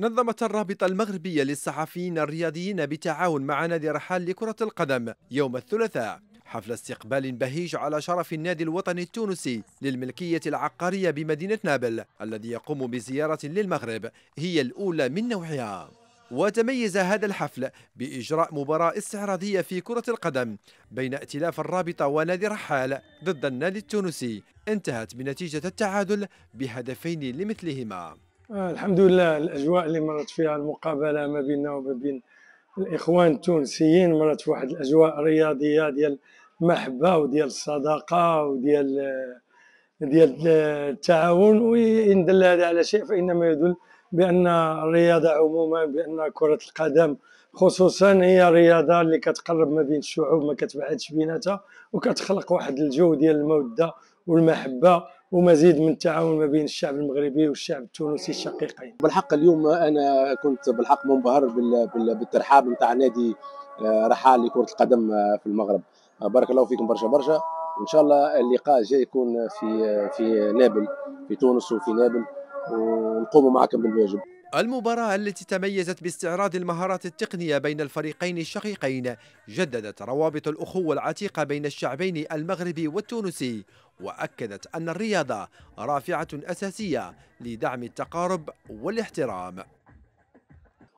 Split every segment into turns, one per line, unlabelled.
نظمت الرابطة المغربية للصحفيين الرياضيين بالتعاون مع نادي رحال لكرة القدم يوم الثلاثاء حفل استقبال بهيج على شرف النادي الوطني التونسي للملكية العقارية بمدينة نابل الذي يقوم بزيارة للمغرب هي الأولى من نوعها وتميز هذا الحفل بإجراء مباراة استعراضية في كرة القدم بين ائتلاف الرابطة ونادي رحال ضد النادي التونسي انتهت بنتيجة التعادل بهدفين لمثلهما
آه، الحمد لله الاجواء اللي مرت فيها المقابله ما بيننا وما بين الاخوان التونسيين مرت في واحد الاجواء رياضيه ديال المحبه وديال الصداقه وديال آه، ديال آه، التعاون وان دل هذا على شيء فانما يدل بان الرياضه عموما بان كره القدم خصوصا هي رياضه اللي كتقرب ما بين الشعوب ما كتبعدش بيناتها وكتخلق واحد الجو ديال الموده والمحبه ومزيد من التعاون ما بين الشعب المغربي والشعب التونسي الشقيقين
بالحق اليوم انا كنت بالحق منبهر بالترحاب نتاع نادي آه، رحال لكره القدم آه، في المغرب آه، بارك الله فيكم برشا برشا وان شاء الله اللقاء الجاي يكون في في نابل في تونس وفي نابل ونقوموا معكم بالواجب
المباراة التي تميزت باستعراض المهارات التقنية بين الفريقين الشقيقين جددت روابط الأخوة العتيقة بين الشعبين المغربي والتونسي وأكدت أن الرياضة رافعة أساسية لدعم التقارب والاحترام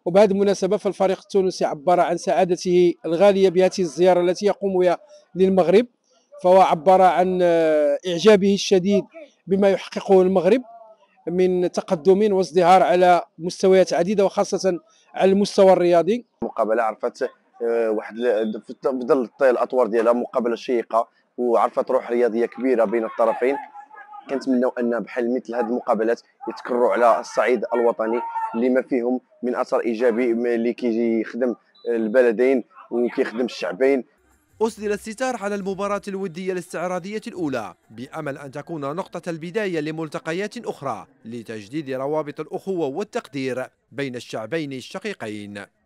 وبهذه المناسبة فالفريق التونسي عبر عن سعادته الغالية بهذه الزيارة التي يقوم بها للمغرب فهو عبر عن إعجابه الشديد بما يحققه المغرب من تقدم وازدهار على
مستويات عديده وخاصه على المستوى الرياضي المقابله عرفت آه، واحد في ظل الاطوار ديالها
مقابله شيقه
وعرفت روح رياضيه كبيره بين
الطرفين كنتمنوا ان بحال مثل هذه المقابلات يتكرروا على الصعيد الوطني لما فيهم من اثر ايجابي اللي كيخدم البلدين
وكيخدم الشعبين
أسدل الستار على المباراة الودية الاستعراضية الأولى بأمل أن تكون نقطة البداية لملتقيات أخرى لتجديد روابط الأخوة والتقدير بين الشعبين الشقيقين